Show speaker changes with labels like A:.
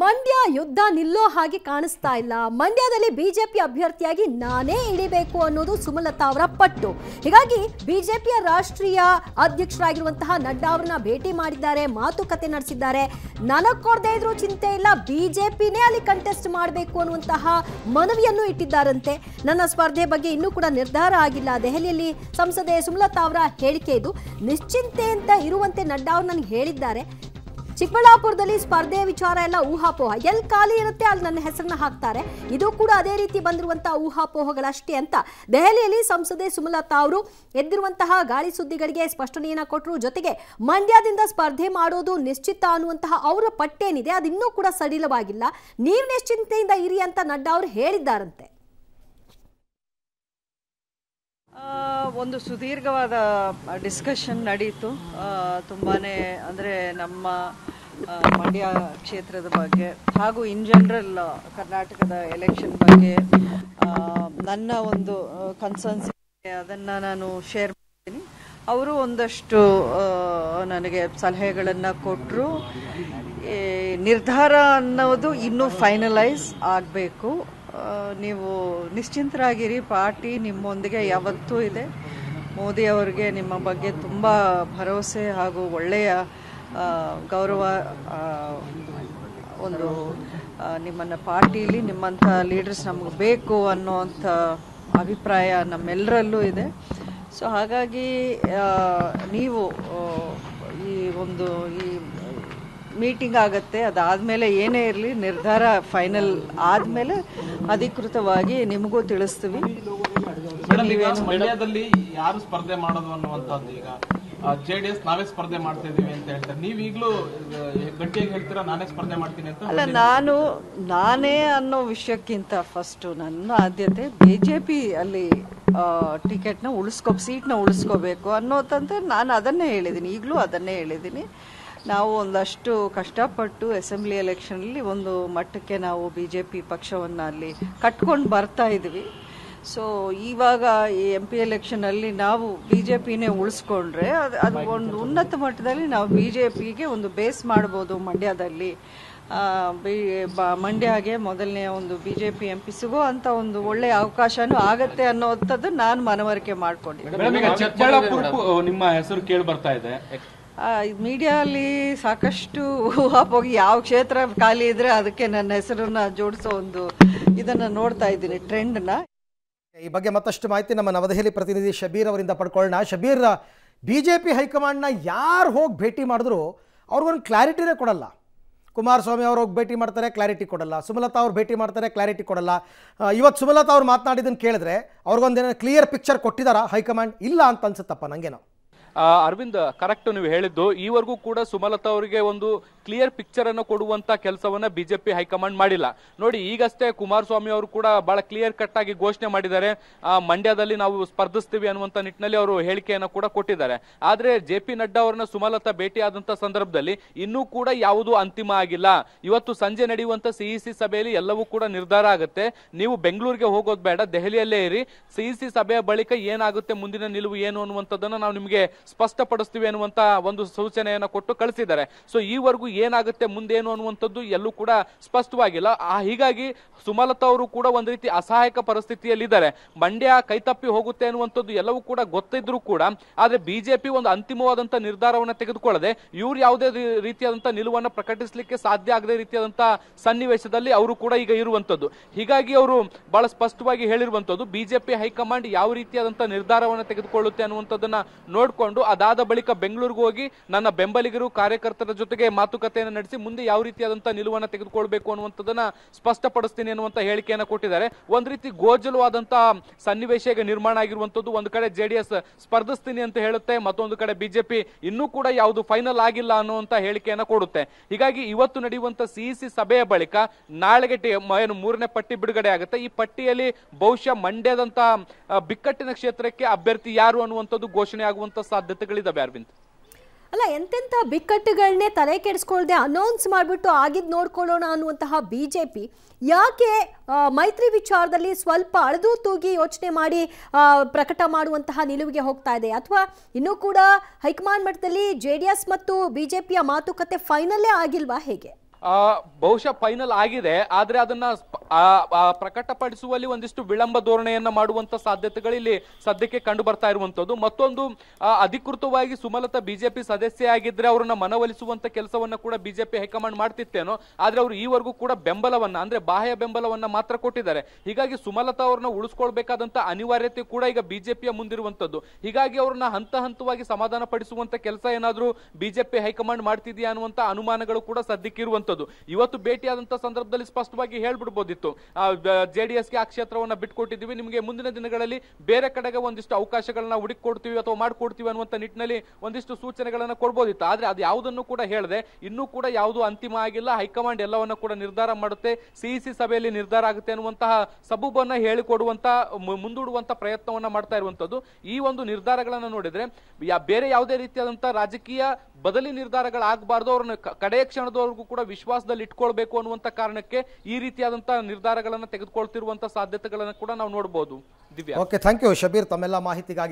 A: ಮಂಡ್ಯ ಯುದ್ಧ ನಿಲ್ಲೋ ಹಾಗೆ ಕಾಣಿಸ್ತಾ ಇಲ್ಲ ಮಂಡ್ಯದಲ್ಲಿ ಬಿಜೆಪಿ ಅಭ್ಯರ್ಥಿಯಾಗಿ ನಾನೇ ಇಳಿಬೇಕು ಅನ್ನೋದು ಸುಮಲತಾ ಅವರ ಪಟ್ಟು ಹೀಗಾಗಿ ಬಿಜೆಪಿಯ ರಾಷ್ಟ್ರೀಯ ಅಧ್ಯಕ್ಷರಾಗಿರುವಂತಹ ನಡ್ಡಾ ಅವರನ್ನ ಭೇಟಿ ಮಾಡಿದ್ದಾರೆ ಮಾತುಕತೆ ನಡೆಸಿದ್ದಾರೆ ನನಗ್ ಕೊಡದೇ ಇದ್ರೂ ಚಿಂತೆ ಇಲ್ಲ ಬಿಜೆಪಿನೇ ಅಲ್ಲಿ ಕಂಟೆಸ್ಟ್ ಮಾಡಬೇಕು ಅನ್ನುವಂತಹ ಮನವಿಯನ್ನು ಇಟ್ಟಿದ್ದಾರಂತೆ ನನ್ನ ಸ್ಪರ್ಧೆ ಬಗ್ಗೆ ಇನ್ನೂ ಕೂಡ ನಿರ್ಧಾರ ಆಗಿಲ್ಲ ದೆಹಲಿಯಲ್ಲಿ ಸಂಸದೆ ಸುಮಲತಾ ಅವರ ಹೇಳಿಕೆ ಇದು ನಿಶ್ಚಿಂತೆ ಅಂತ ಇರುವಂತೆ ನಡ್ಡಾ ಅವರು ನನಗೆ ಹೇಳಿದ್ದಾರೆ ಚಿಕ್ಕಬಳ್ಳಾಪುರದಲ್ಲಿ ಸ್ಪರ್ಧೆ ವಿಚಾರ ಎಲ್ಲ ಊಹಾಪೋಹ ಎಲ್ಲಿ ಖಾಲಿ ಇರುತ್ತೆ ಅಲ್ಲಿ ನನ್ನ ಹೆಸರನ್ನ ಹಾಕ್ತಾರೆ ಇದು ಕೂಡ ಅದೇ ರೀತಿ ಬಂದಿರುವಂತಹ ಊಹಾಪೋಹಗಳಷ್ಟೇ ಅಂತ ದೆಹಲಿಯಲ್ಲಿ ಸಂಸದೆ ಸುಮಲತಾ ಅವರು ಎದ್ದಿರುವಂತಹ ಗಾಳಿ ಸುದ್ದಿಗಳಿಗೆ ಸ್ಪಷ್ಟನೆಯನ್ನ ಕೊಟ್ಟರು ಜೊತೆಗೆ ಮಂಡ್ಯದಿಂದ ಸ್ಪರ್ಧೆ ಮಾಡೋದು ನಿಶ್ಚಿತ ಅನ್ನುವಂತಹ ಅವರ ಪಟ್ಟೇನಿದೆ ಅದು ಇನ್ನೂ ಕೂಡ ಸಡಿಲವಾಗಿಲ್ಲ ನೀವು ನಿಶ್ಚಿಂತೆಯಿಂದ ಇರಿ ಅಂತ ನಡ್ಡಾ ಅವರು ಹೇಳಿದ್ದಾರಂತೆ
B: ಒಂದು ಸುದೀರ್ಘವಾದ ಡಿಸ್ಕಷನ್ ನಡೆಯಿತು ತುಂಬಾ ಅಂದರೆ ನಮ್ಮ ಮಂಡ್ಯ ಕ್ಷೇತ್ರದ ಬಗ್ಗೆ ಹಾಗೂ ಇನ್ ಜನರಲ್ ಕರ್ನಾಟಕದ ಎಲೆಕ್ಷನ್ ಬಗ್ಗೆ ನನ್ನ ಒಂದು ಕನ್ಸರ್ನ್ಸ್ ಅದನ್ನು ನಾನು ಶೇರ್ ಮಾಡ್ತೀನಿ ಅವರು ಒಂದಷ್ಟು ನನಗೆ ಸಲಹೆಗಳನ್ನು ಕೊಟ್ಟರು ನಿರ್ಧಾರ ಅನ್ನೋದು ಇನ್ನೂ ಫೈನಲೈಸ್ ಆಗಬೇಕು ನೀವು ನಿಶ್ಚಿಂತರಾಗಿರಿ ಪಾರ್ಟಿ ನಿಮ್ಮೊಂದಿಗೆ ಯಾವತ್ತೂ ಇದೆ ಮೋದಿ ಅವರಿಗೆ ನಿಮ್ಮ ಬಗ್ಗೆ ತುಂಬ ಭರವಸೆ ಹಾಗೂ ಒಳ್ಳೆಯ ಗೌರವ ಒಂದು ನಿಮ್ಮನ್ನು ಪಾರ್ಟಿಲಿ ನಿಮ್ಮಂಥ ಲೀಡರ್ಸ್ ನಮಗೆ ಬೇಕು ಅನ್ನೋವಂಥ ಅಭಿಪ್ರಾಯ ನಮ್ಮೆಲ್ಲರಲ್ಲೂ ಇದೆ ಸೊ ಹಾಗಾಗಿ ನೀವು ಈ ಒಂದು ಈ ಮೀಟಿಂಗ್ ಆಗುತ್ತೆ ಅದಾದಮೇಲೆ ಏನೇ ಇರಲಿ ನಿರ್ಧಾರ ಫೈನಲ್ ಆದಮೇಲೆ ಅಧಿಕೃತವಾಗಿ ನಿಮಗೂ ತಿಳಿಸ್ತೀವಿ
C: ಯಾರು ಸ್ಪರ್ಧೆ ಮಾಡೋದು ಅನ್ನುವಂಥದ್ದು ಈಗ ಜೆ ಡಿ ಎಸ್ ನಾವೇ ಸ್ಪರ್ಧೆ ಮಾಡ್ತಾ ಇದೀವಿ ಅಂತ ಹೇಳ್ತಾರೆ ಗಟ್ಟಿಯಾಗಿ ಹೇಳ್ತೀರಾ ನಾನೇ ಸ್ಪರ್ಧೆ ಮಾಡ್ತೀನಿ ಅಂತ ಅಲ್ಲ ನಾನು
B: ನಾನೇ ಅನ್ನೋ ವಿಷಯಕ್ಕಿಂತ ಫಸ್ಟ್ ನನ್ನ ಆದ್ಯತೆ ಬಿ ಜೆ ಪಿ ಅಲ್ಲಿ ಟಿಕೆಟ್ನ ಉಳಿಸ್ಕೊ ಸೀಟ್ನ ಉಳಿಸ್ಕೋಬೇಕು ಅನ್ನೋದಂತೆ ನಾನು ಅದನ್ನೇ ಹೇಳಿದ್ದೀನಿ ಈಗಲೂ ಅದನ್ನೇ ಹೇಳಿದ್ದೀನಿ ನಾವು ಒಂದಷ್ಟು ಕಷ್ಟಪಟ್ಟು ಅಸೆಂಬ್ಲಿ ಎಲೆಕ್ಷನಲ್ಲಿ ಒಂದು ಮಟ್ಟಕ್ಕೆ ನಾವು ಬಿ ಜೆ ಪಿ ಪಕ್ಷವನ್ನು ಅಲ್ಲಿ ಕಟ್ಕೊಂಡು ಬರ್ತಾ ಇದೀವಿ ಸೊ ಇವಾಗ ಈ ಎಂ ಪಿ ಅಲ್ಲಿ ನಾವು ಬಿಜೆಪಿನೇ ಜೆ ಉಳಿಸ್ಕೊಂಡ್ರೆ ಅದು ಒಂದು ಉನ್ನತ ಮಟ್ಟದಲ್ಲಿ ನಾವು ಬಿಜೆಪಿಗೆ ಒಂದು ಬೇಸ್ ಮಾಡ್ಬೋದು ಮಂಡ್ಯದಲ್ಲಿ ಬಿ ಮಂಡ್ಯಗೆ ಮೊದಲನೇ ಒಂದು ಬಿಜೆಪಿ ಜೆ ಎಂ ಪಿ ಸಿಗೋ ಅಂತ ಒಂದು ಒಳ್ಳೆ ಅವಕಾಶನೂ ಆಗತ್ತೆ ಅನ್ನೋಂಥದ್ದು ನಾನು ಮನವರಿಕೆ ಮಾಡ್ಕೊಂಡಿದ್ದೀನಿ
C: ನಿಮ್ಮ ಕೇಳಿ ಬರ್ತಾ ಇದೆ
B: ಮೀಡಿಯಲ್ಲಿ ಸಾಕಷ್ಟು ಹೋಗಿ ಯಾವ ಕ್ಷೇತ್ರ ಖಾಲಿ ಇದ್ರೆ ಅದಕ್ಕೆ ನನ್ನ ಹೆಸರನ್ನ ಜೋಡಿಸೋ ಒಂದು ಇದನ್ನ ನೋಡ್ತಾ ಇದ್ದೀನಿ ಟ್ರೆಂಡ್ನ
C: ಈ ಬಗ್ಗೆ ಮತ್ತಷ್ಟು ಮಾಹಿತಿ ನಮ್ಮ ನವದೆಹಲಿ ಪ್ರತಿನಿಧಿ ಶಬೀರ್ ಅವರಿಂದ ಪಡ್ಕೊಳ್ಳೋಣ ಶಬೀರ್ ಬಿ ಜೆ ಪಿ ಹೈಕಮಾಂಡ್ನ ಯಾರು ಹೋಗಿ ಭೇಟಿ ಮಾಡಿದ್ರು ಅವ್ರಿಗೊಂದು ಕ್ಲಾರಿಟಿನೇ ಕೊಡಲ್ಲ ಕುಮಾರಸ್ವಾಮಿ ಅವ್ರು ಹೋಗಿ ಭೇಟಿ ಮಾಡ್ತಾರೆ ಕ್ಲಾರಿಟಿ ಕೊಡಲ್ಲ ಸುಮಲತಾ ಅವ್ರು ಭೇಟಿ ಮಾಡ್ತಾರೆ ಕ್ಲಾರಿಟಿ ಕೊಡಲ್ಲ ಇವತ್ತು ಸುಮಲತಾ ಅವ್ರು ಮಾತನಾಡಿದ್ದನ್ನು ಕೇಳಿದ್ರೆ ಅವ್ರಿಗೊಂದೇನೋ ಕ್ಲಿಯರ್ ಪಿಕ್ಚರ್ ಕೊಟ್ಟಿದ್ದಾರಾ ಹೈಕಮಾಂಡ್ ಇಲ್ಲ ಅಂತ ಅನ್ಸುತ್ತಪ್ಪ ನನಗೇನೋ ಅರವಿಂದ್ ಕರೆಕ್ಟ್ ನೀವು ಹೇಳಿದ್ದು ಈವರೆಗೂ ಕೂಡ ಸುಮಲತಾ ಅವರಿಗೆ ಒಂದು ಕ್ಲಿಯರ್ ಪಿಕ್ಚರ್ ಅನ್ನು ಕೊಡುವಂತ ಕೆಲಸವನ್ನ ಬಿಜೆಪಿ ಹೈಕಮಾಂಡ್ ಮಾಡಿಲ್ಲ ನೋಡಿ ಈಗಷ್ಟೇ ಕುಮಾರಸ್ವಾಮಿ ಅವರು ಕೂಡ ಬಹಳ ಕ್ಲಿಯರ್ ಕಟ್ ಆಗಿ ಘೋಷಣೆ ಮಾಡಿದ್ದಾರೆ ಮಂಡ್ಯದಲ್ಲಿ ನಾವು ಸ್ಪರ್ಧಿಸ್ತೀವಿ ಅನ್ನುವಂಥ ನಿಟ್ಟಿನಲ್ಲಿ ಅವರು ಹೇಳಿಕೆಯನ್ನು ಕೂಡ ಕೊಟ್ಟಿದ್ದಾರೆ ಆದರೆ ಜೆ ಪಿ ನಡ್ಡಾ ಅವರನ್ನ ಸುಮಲತಾ ಭೇಟಿ ಆದಂತ ಸಂದರ್ಭದಲ್ಲಿ ಇನ್ನೂ ಕೂಡ ಯಾವುದು ಅಂತಿಮ ಆಗಿಲ್ಲ ಇವತ್ತು ಸಂಜೆ ನಡೆಯುವಂತ ಸಿಇಸಿ ಸಭೆಯಲ್ಲಿ ಎಲ್ಲವೂ ಕೂಡ ನಿರ್ಧಾರ ಆಗುತ್ತೆ ನೀವು ಬೆಂಗಳೂರಿಗೆ ಹೋಗೋದು ಬೇಡ ದೆಹಲಿಯಲ್ಲೇ ಇರಿ ಸಿಇಸಿ ಸಭೆಯ ಬಳಿಕ ಏನಾಗುತ್ತೆ ಮುಂದಿನ ನಿಲುವು ಏನು ಅನ್ನುವಂಥದ್ದನ್ನು ನಾವು ನಿಮಗೆ ಸ್ಪಷ್ಟಪಡಿಸ್ತೀವಿ ಅನ್ನುವಂತ ಒಂದು ಸೂಚನೆಯನ್ನು ಕೊಟ್ಟು ಕಳಿಸಿದ್ದಾರೆ ಸೊ ಈವರೆಗೂ ಏನಾಗುತ್ತೆ ಮುಂದೇನು ಅನ್ನುವಂಥದ್ದು ಎಲ್ಲೂ ಕೂಡ ಸ್ಪಷ್ಟವಾಗಿಲ್ಲ ಹೀಗಾಗಿ ಸುಮಲತಾ ಅವರು ಕೂಡ ಒಂದು ರೀತಿ ಅಸಹಾಯಕ ಪರಿಸ್ಥಿತಿಯಲ್ಲಿದ್ದಾರೆ ಮಂಡ್ಯ ಕೈತಪ್ಪಿ ಹೋಗುತ್ತೆ ಅನ್ನುವಂಥದ್ದು ಎಲ್ಲವೂ ಕೂಡ ಗೊತ್ತಿದ್ರೂ ಕೂಡ ಆದರೆ ಬಿಜೆಪಿ ಒಂದು ಅಂತಿಮವಾದಂಥ ನಿರ್ಧಾರವನ್ನು ತೆಗೆದುಕೊಳ್ಳದೆ ಇವ್ರು ಯಾವುದೇ ರೀತಿಯಾದಂಥ ನಿಲುವನ್ನು ಪ್ರಕಟಿಸಲಿಕ್ಕೆ ಸಾಧ್ಯ ಆಗದೆ ರೀತಿಯಾದಂಥ ಸನ್ನಿವೇಶದಲ್ಲಿ ಅವರು ಕೂಡ ಈಗ ಇರುವಂಥದ್ದು ಹೀಗಾಗಿ ಅವರು ಬಹಳ ಸ್ಪಷ್ಟವಾಗಿ ಹೇಳಿರುವಂಥದ್ದು ಬಿಜೆಪಿ ಹೈಕಮಾಂಡ್ ಯಾವ ರೀತಿಯಾದಂಥ ನಿರ್ಧಾರವನ್ನು ತೆಗೆದುಕೊಳ್ಳುತ್ತೆ ಅನ್ನುವಂಥದ್ದನ್ನು ನೋಡಿಕೊಂಡು ಮಾಡಿಕೊಂಡು ಅದಾದ ಬಳಿಕ ಬೆಂಗಳೂರಿಗೆ ಹೋಗಿ ನನ್ನ ಬೆಂಬಲಿಗರು ಕಾರ್ಯಕರ್ತರ ಜೊತೆಗೆ ಮಾತುಕತೆಯನ್ನು ನಡೆಸಿ ಮುಂದೆ ಯಾವ ರೀತಿಯಾದಂತಹ ನಿಲುವನ್ನು ತೆಗೆದುಕೊಳ್ಬೇಕು ಅನ್ನುವಂಥದ್ದನ್ನ ಸ್ಪಷ್ಟಪಡಿಸ್ತೀನಿ ಅನ್ನುವಂಥ ಹೇಳಿಕೆಯನ್ನು ಕೊಟ್ಟಿದ್ದಾರೆ ಒಂದು ರೀತಿ ಗೋಜಲವಾದಂತಹ ಸನ್ನಿವೇಶ ಈಗ ನಿರ್ಮಾಣ ಆಗಿರುವಂತದ್ದು ಒಂದು ಕಡೆ ಜೆಡಿಎಸ್ ಸ್ಪರ್ಧಿಸ್ತೀನಿ ಅಂತ ಹೇಳುತ್ತೆ ಮತ್ತೊಂದು ಕಡೆ ಬಿಜೆಪಿ ಇನ್ನೂ ಕೂಡ ಯಾವುದು ಫೈನಲ್ ಆಗಿಲ್ಲ ಅನ್ನುವಂತ ಹೇಳಿಕೆಯನ್ನು ಕೊಡುತ್ತೆ ಹೀಗಾಗಿ ಇವತ್ತು ನಡೆಯುವಂತ ಸಿಇಸಿ ಸಭೆಯ ಬಳಿಕ ನಾಳೆಗೆ ಏನು ಮೂರನೇ ಪಟ್ಟಿ ಬಿಡುಗಡೆ ಆಗುತ್ತೆ ಈ ಪಟ್ಟಿಯಲ್ಲಿ ಬಹುಶಃ ಮಂಡ್ಯದಂತಹ ಬಿಕ್ಕಟ್ಟಿನ ಕ್ಷೇತ್ರಕ್ಕೆ ಅಭ್ಯರ್ಥಿ ಯಾರು ಅನ್ನುವಂಥದ್ದು ಘೋಷಣೆ ಆಗುವಂತ ಸಾಧ್ಯ ಸಾಧ್ಯತೆಗಳಿದಾವೆ ಅರವಿಂದ್
A: ಅಲ್ಲ ಎಂತೆಂಥ ಬಿಕ್ಕಟ್ಟುಗಳನ್ನೇ ತಲೆ ಕೆಡಿಸ್ಕೊಳ್ದೆ ಅನೌನ್ಸ್ ಮಾಡಿಬಿಟ್ಟು ಆಗಿದ್ದು ನೋಡ್ಕೊಳ್ಳೋಣ ಅನ್ನುವಂತಹ ಬಿ ಜೆ ಪಿ ಯಾಕೆ ಮೈತ್ರಿ ವಿಚಾರದಲ್ಲಿ ಸ್ವಲ್ಪ ಅಳದು ತೂಗಿ ಯೋಚನೆ ಮಾಡಿ ಪ್ರಕಟ ಮಾಡುವಂತಹ ನಿಲುವಿಗೆ ಹೋಗ್ತಾ ಇದೆ ಅಥವಾ ಇನ್ನೂ ಕೂಡ ಹೈಕಮಾಂಡ್ ಮಟ್ಟದಲ್ಲಿ ಜೆ ಡಿ ಎಸ್ ಮತ್ತು ಬಿ ಜೆ ಪಿಯ ಮಾತುಕತೆ ಫೈನಲ್ಲೇ ಆಗಿಲ್ವಾ ಹೇಗೆ
C: ಬಹುಶಃ ಫೈನಲ್ ಆಗಿದೆ ಆದ್ರೆ ಅದನ್ನ ಪ್ರಕಟಪಡಿಸುವಲ್ಲಿ ಒಂದಿಷ್ಟು ವಿಳಂಬ ಧೋರಣೆಯನ್ನ ಮಾಡುವಂತ ಸಾಧ್ಯತೆಗಳು ಇಲ್ಲಿ ಸದ್ಯಕ್ಕೆ ಕಂಡು ಬರ್ತಾ ಇರುವಂತದ್ದು ಮತ್ತೊಂದು ಅಧಿಕೃತವಾಗಿ ಸುಮಲತಾ ಬಿಜೆಪಿ ಸದಸ್ಯ ಆಗಿದ್ರೆ ಅವರನ್ನ ಮನವೊಲಿಸುವಂತ ಕೆಲಸವನ್ನ ಕೂಡ ಬಿಜೆಪಿ ಹೈಕಮಾಂಡ್ ಮಾಡ್ತಿತ್ತೇನೋ ಆದ್ರೆ ಅವರು ಈವರೆಗೂ ಕೂಡ ಬೆಂಬಲವನ್ನ ಅಂದ್ರೆ ಬಾಹ್ಯ ಬೆಂಬಲವನ್ನ ಮಾತ್ರ ಕೊಟ್ಟಿದ್ದಾರೆ ಹೀಗಾಗಿ ಸುಮಲತಾ ಅವ್ರನ್ನ ಉಳಿಸ್ಕೊಳ್ಬೇಕಾದಂತ ಅನಿವಾರ್ಯತೆ ಕೂಡ ಈಗ ಬಿಜೆಪಿಯ ಮುಂದಿರುವಂತದ್ದು ಹೀಗಾಗಿ ಅವ್ರನ್ನ ಹಂತ ಹಂತವಾಗಿ ಸಮಾಧಾನ ಪಡಿಸುವಂತ ಕೆಲಸ ಏನಾದರೂ ಬಿಜೆಪಿ ಹೈಕಮಾಂಡ್ ಮಾಡ್ತಿದೆಯಾ ಅನ್ನುವಂತ ಅನುಮಾನಗಳು ಕೂಡ ಸದ್ಯಕ್ಕೆ ಸದ್ಯಕ್ಕಿರುವಂತ ಇವತ್ತು ಭೇಟಿಯಾದಂತಹ ಸಂದರ್ಭದಲ್ಲಿ ಸ್ಪಷ್ಟವಾಗಿ ಹೇಳ್ಬಿಡ್ಬೋದಿತ್ತು ಜೆ ಡಿ ಎಸ್ಗೆ ಆ ಕ್ಷೇತ್ರವನ್ನು ಬಿಟ್ಕೊಟ್ಟಿದ್ದೀವಿ ನಿಮಗೆ ಮುಂದಿನ ದಿನಗಳಲ್ಲಿ ಬೇರೆ ಕಡೆಗೆ ಒಂದಿಷ್ಟು ಅವಕಾಶಗಳನ್ನ ಹುಡುಕೊಡ್ತೀವಿ ಅಥವಾ ಮಾಡಿಕೊಡ್ತೀವಿ ಅನ್ನುವಂಥ ನಿಟ್ಟಿನಲ್ಲಿ ಒಂದಿಷ್ಟು ಸೂಚನೆಗಳನ್ನು ಕೊಡ್ಬೋದಿತ್ತು ಆದರೆ ಅದು ಯಾವುದನ್ನು ಕೂಡ ಹೇಳದೆ ಇನ್ನೂ ಕೂಡ ಯಾವುದು ಅಂತಿಮ ಆಗಿಲ್ಲ ಹೈಕಮಾಂಡ್ ಎಲ್ಲವನ್ನು ಕೂಡ ನಿರ್ಧಾರ ಮಾಡುತ್ತೆ ಸಿಇಸಿ ಸಭೆಯಲ್ಲಿ ನಿರ್ಧಾರ ಆಗುತ್ತೆ ಅನ್ನುವಂತಹ ಸಬೂಬನ್ನು ಹೇಳಿಕೊಡುವಂತಹ ಮುಂದೂಡುವಂಥ ಪ್ರಯತ್ನವನ್ನು ಮಾಡ್ತಾ ಇರುವಂಥದ್ದು ಈ ಒಂದು ನಿರ್ಧಾರಗಳನ್ನು ನೋಡಿದರೆ ಬೇರೆ ಯಾವುದೇ ರೀತಿಯಾದಂಥ ರಾಜಕೀಯ ಬದಲಿ ನಿರ್ಧಾರಗಳಾಗಬಾರ್ದು ಅವ್ರನ್ನ ಕಡೆಯ ಕ್ಷಣದವರೆಗೂ ಕೂಡ ವಿಶ್ವ ವಿಶ್ವಾಸದಲ್ಲಿ ಇಟ್ಕೊಳ್ಬೇಕು ಅನ್ನುವಂಥ ಕಾರಣಕ್ಕೆ ಈ ರೀತಿಯಾದಂಥ ನಿರ್ಧಾರಗಳನ್ನು ತೆಗೆದುಕೊಳ್ತಿರುವಂಥ ಸಾಧ್ಯತೆಗಳನ್ನು ಕೂಡ ನಾವು ನೋಡ್ಬೋದು Divya okay thank you Shabbir ತಮ್ಮೆಲ್ಲ ಮಾಹಿತಿಗಾಗಿ